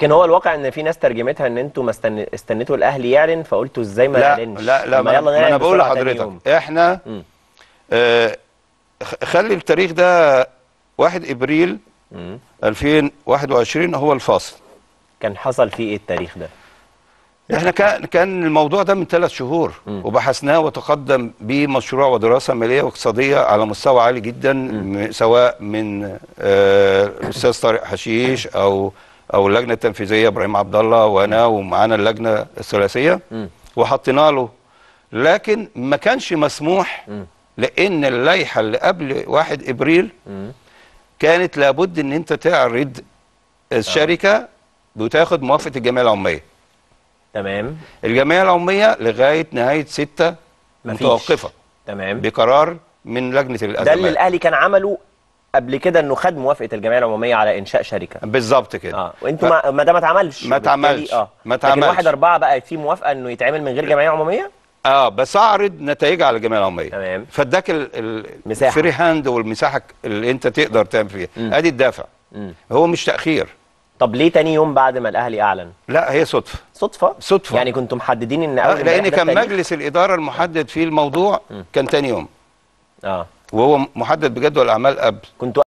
لكن هو الواقع ان في ناس ترجمتها ان انتوا ما استنيتوا الاهلي يعلن فقلتوا ازاي ما يعلنش لا لا ما, ما انا بقول لحضرتك احنا آه خلي التاريخ ده 1 ابريل م. 2021 هو الفاصل كان حصل فيه ايه التاريخ ده احنا كان كان الموضوع ده من ثلاث شهور وبحثناه وتقدم به مشروع ودراسه ماليه واقتصاديه على مستوى عالي جدا سواء من آه، الاستاذ طارق حشيش او او اللجنه التنفيذيه ابراهيم عبد الله وانا ومعانا اللجنه الثلاثيه وحطينا له لكن ما كانش مسموح لان اللائحه اللي قبل 1 ابريل كانت لابد ان انت تعرض الشركه وتاخد موافقه الجمعيه العموميه تمام الجمعيه العموميه لغايه نهايه 6 متوقفه تمام بقرار من لجنه الازمات ده اللي الاهلي كان عمله قبل كده انه خد موافقه الجمعيه العموميه على انشاء شركه بالظبط كده اه وانتوا ف... ما ده ما اتعملش ما اتعملش اه ما اتعملش واحد أربعة بقى في موافقه انه يتعمل من غير جمعيه عموميه اه بس اعرض نتائجها على الجمعيه العموميه تمام فاداك المساحه الفري هاند والمساحه اللي انت تقدر تعمل فيها ادي الدافع مم. هو مش تاخير طب ليه تاني يوم بعد ما الاهلي اعلن لا هي صدفه صدفه صدفه يعني كنتم محددين ان اول آه، لان كان مجلس الاداره المحدد في الموضوع مم. كان تاني يوم اه وهو محدد بجدول اعمال قبل كنت